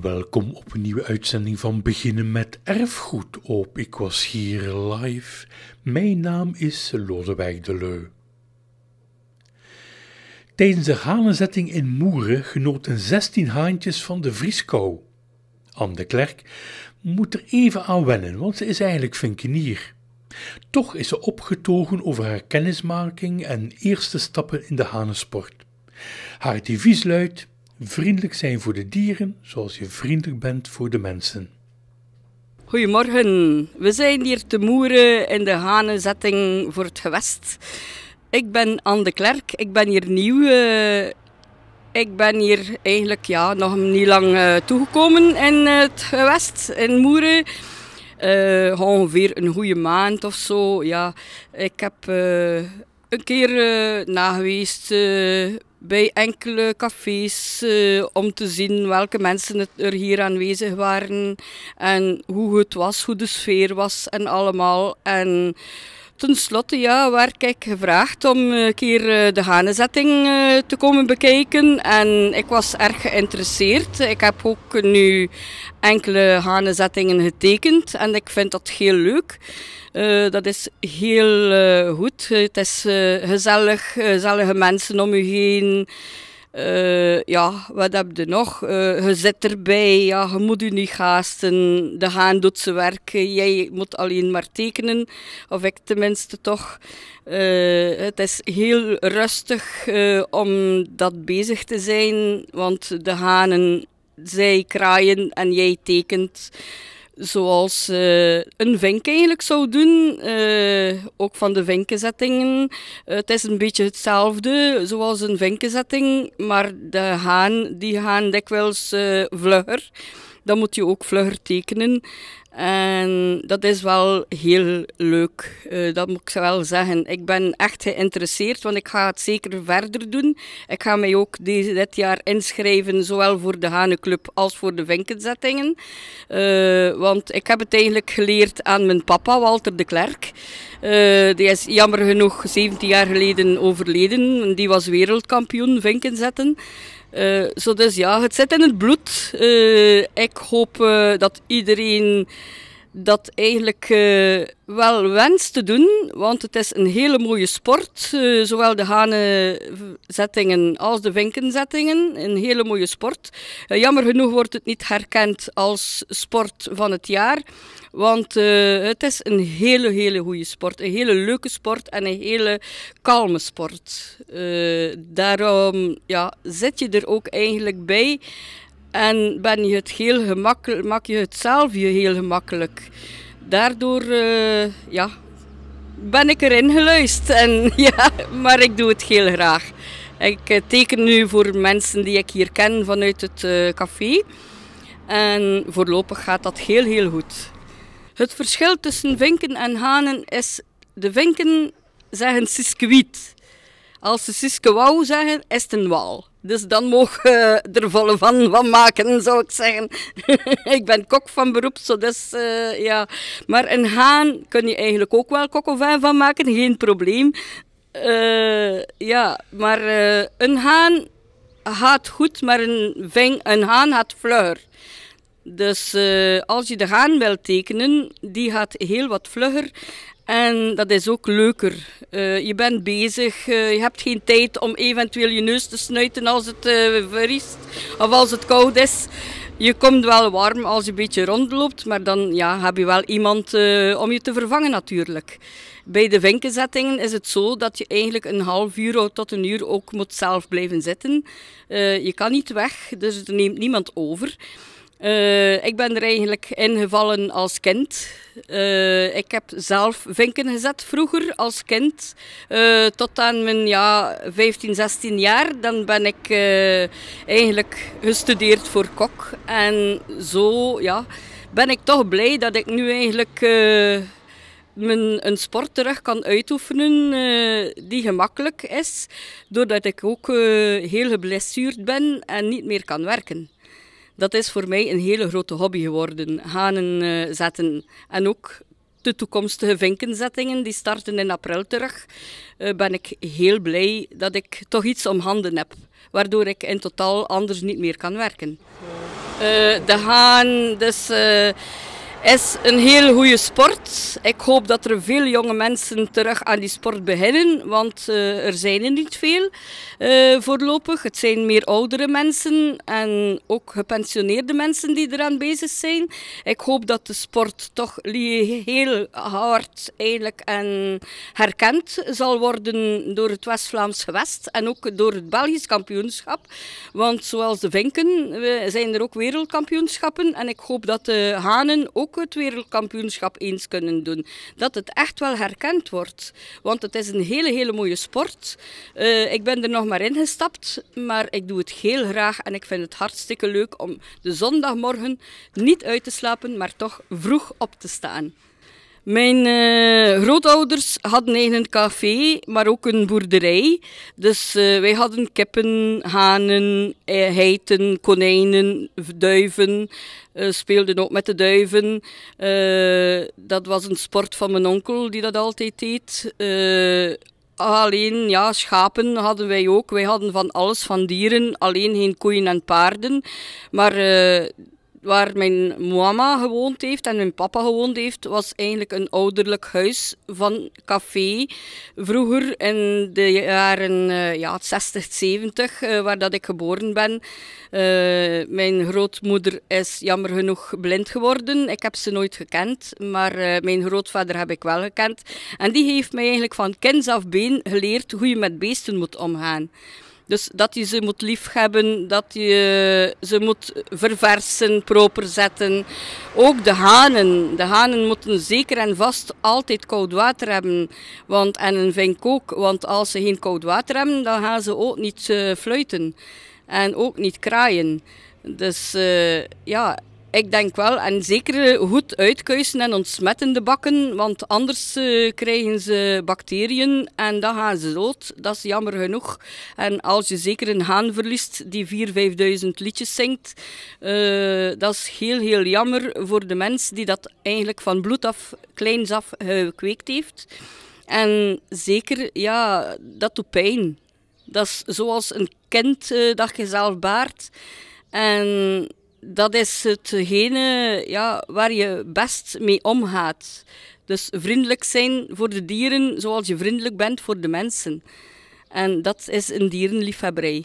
Welkom op een nieuwe uitzending van Beginnen met Erfgoed op Ik Was Hier Live. Mijn naam is Lodewijk de Leu. Tijdens de hanenzetting in Moeren genoten 16 haantjes van de Vrieskou. Anne de Klerk moet er even aan wennen, want ze is eigenlijk vinkenier. Toch is ze opgetogen over haar kennismaking en eerste stappen in de hanensport. Haar devies luidt Vriendelijk zijn voor de dieren zoals je vriendelijk bent voor de mensen. Goedemorgen, we zijn hier te moeren in de hanenzetting voor het gewest. Ik ben Anne de Klerk, ik ben hier nieuw. Eh, ik ben hier eigenlijk ja, nog niet lang eh, toegekomen in het gewest, in Moeren. Uh, ongeveer een goede maand of zo. Ja, ik heb een keer uh, nageweest bij enkele cafés eh, om te zien welke mensen er hier aanwezig waren en hoe het was, hoe de sfeer was en allemaal. En ten slotte ja, werd ik gevraagd om een keer eh, de hanenzetting eh, te komen bekijken. En ik was erg geïnteresseerd. Ik heb ook nu enkele hanenzettingen getekend en ik vind dat heel leuk. dat is heel goed. Het is gezellig, gezellige mensen om u heen. Eh, ja, wat heb je nog? Eh, je zit erbij, ja, je moet je niet haasten. De haan doet zijn werk. Jij moet alleen maar tekenen. Of ik tenminste toch. Eh, het is heel rustig om dat bezig te zijn. Want de hanen, zij kraaien en jij tekent zoals eh, een vink eigenlijk zou doen, eh, ook van de vinkenzettingen. Eh, het is een beetje hetzelfde, zoals een vinkenzetting, maar de haan, die gaan dikwijls vlugger. Dan moet je ook vlugger tekenen. En dat is wel heel leuk, eh, dat moet ik wel zeggen. Ik ben echt geïnteresseerd, want ik ga het zeker verder doen. Ik ga mij ook deze, dit jaar inschrijven, zowel voor de Hanenclub als voor de Vinkenzettingen. Eh, want ik heb het eigenlijk geleerd aan mijn papa, Walter de Klerk. Eh, die is jammer genoeg 17 jaar geleden overleden. Die was wereldkampioen Vinkenzetten. Uh, zo dus ja, het zit in het bloed. Uh, ik hoop uh, dat iedereen dat eigenlijk eh, wel wens te doen, want het is een hele mooie sport. Eh, zowel de hanenzettingen als de vinkenzettingen, een hele mooie sport. Eh, jammer genoeg wordt het niet herkend als sport van het jaar, want het is een hele, hele goede sport. Een hele leuke sport en een hele kalme sport. daarom ja, zit je er ook eigenlijk bij en ben je het heel gemakkelijk, maak je het zelf je heel gemakkelijk. Daardoor eh, ja, ben ik erin geluisterd. En, ja, maar ik doe het heel graag. Ik eh, teken nu voor mensen die ik hier ken vanuit het eh, café. En voorlopig gaat dat heel, heel goed. Het verschil tussen vinken en hanen is... De vinken zeggen siskewiet. Als ze siske zeggen, is het een wal. Dus dan mogen we er volle van, van maken, zou ik zeggen. ik ben kok van beroep, zo dus eh, ja. Maar een haan kun je eigenlijk ook wel kok of van maken, geen probleem. Eh, ja, maar eh, een haan gaat goed, maar een, ving, een haan gaat vleur Dus als je de haan wilt tekenen, die gaat heel wat vlugger. En dat is ook leuker. Eh, je bent bezig, eh, je hebt geen tijd om eventueel je neus te snuiten als het uh, of als het koud is. Je komt wel warm als je een beetje rondloopt, maar dan ja, heb je wel iemand om je te vervangen natuurlijk. Bij de vinkenzettingen is het zo dat je eigenlijk een half uur tot een uur ook moet zelf blijven zitten. je kan niet weg, dus er neemt niemand over. Eh, ik ben er eigenlijk ingevallen als kind. Eh, ik heb zelf vinken gezet vroeger als kind. Eh, tot aan mijn ja, 15, 16 jaar. Dan ben ik eigenlijk gestudeerd voor kok. En zo ja, ben ik toch blij dat ik nu eigenlijk mijn, een sport terug kan uitoefenen die gemakkelijk is, doordat ik ook heel geblesseerd ben en niet meer kan werken dat is voor mij een hele grote hobby geworden. Hanen eh, zetten en ook de toekomstige vinkenzettingen, die starten in april terug, eh, ben ik heel blij dat ik toch iets om handen heb. Waardoor ik in totaal anders niet meer kan werken. Uh, de haan, dus is een heel goede sport. Ik hoop dat er veel jonge mensen terug aan die sport beginnen, want eh, er zijn er niet veel eh, voorlopig. Het zijn meer oudere mensen en ook gepensioneerde mensen die eraan bezig zijn. Ik hoop dat de sport toch heel hard eigenlijk en herkend zal worden door het West-Vlaams gewest en ook door het Belgisch kampioenschap. Want zoals de vinken zijn er ook wereldkampioenschappen en ik hoop dat de hanen ook ook het wereldkampioenschap eens kunnen doen. Dat het echt wel herkend wordt. Want het is een hele, hele mooie sport. Eh, ik ben er nog maar ingestapt, maar ik doe het heel graag. En ik vind het hartstikke leuk om de zondagmorgen niet uit te slapen, maar toch vroeg op te staan. Mijn eh, grootouders hadden eigen café, maar ook een boerderij. Dus eh, wij hadden kippen, hanen, eh, heiten, konijnen, duiven. Uh, speelden ook met de duiven. dat was een sport van mijn onkel die dat altijd deed. Alleen, ja, schapen hadden wij ook. Wij hadden van alles, van dieren. Alleen geen koeien en paarden. Maar waar mijn mama gewoond heeft en mijn papa gewoond heeft, was eigenlijk een ouderlijk huis van café. Vroeger in de jaren eh, ja, 60, 70, eh, waar dat ik geboren ben. Eh, mijn grootmoeder is jammer genoeg blind geworden. Ik heb ze nooit gekend, maar mijn grootvader heb ik wel gekend. En die heeft mij eigenlijk van kinds af been geleerd hoe je met beesten moet omgaan. Dus dat je ze moet liefhebben, dat je ze moet verversen, proper zetten. Ook de hanen. De hanen moeten zeker en vast altijd koud water hebben. Want, en een vink ook, want als ze geen koud water hebben, dan gaan ze ook niet eh, fluiten. En ook niet kraaien. Dus eh, ja, ik denk wel. En zeker eh, goed uitkuisen en ontsmetten de bakken. Want anders eh, krijgen ze bacteriën en dan gaan ze dood. Dat is jammer genoeg. En als je zeker een haan verliest die 4.000, 5.000 liedjes zingt. Eh, dat is heel, heel jammer voor de mens die dat eigenlijk van bloed af, kleins af gekweekt heeft. En zeker, ja, dat doet pijn. Dat is zoals een kind dat je zelf baart. En dat is hetgene ja, waar je best mee omgaat. Dus vriendelijk zijn voor de dieren zoals je vriendelijk bent voor de mensen. En dat is een dierenliefhebberij.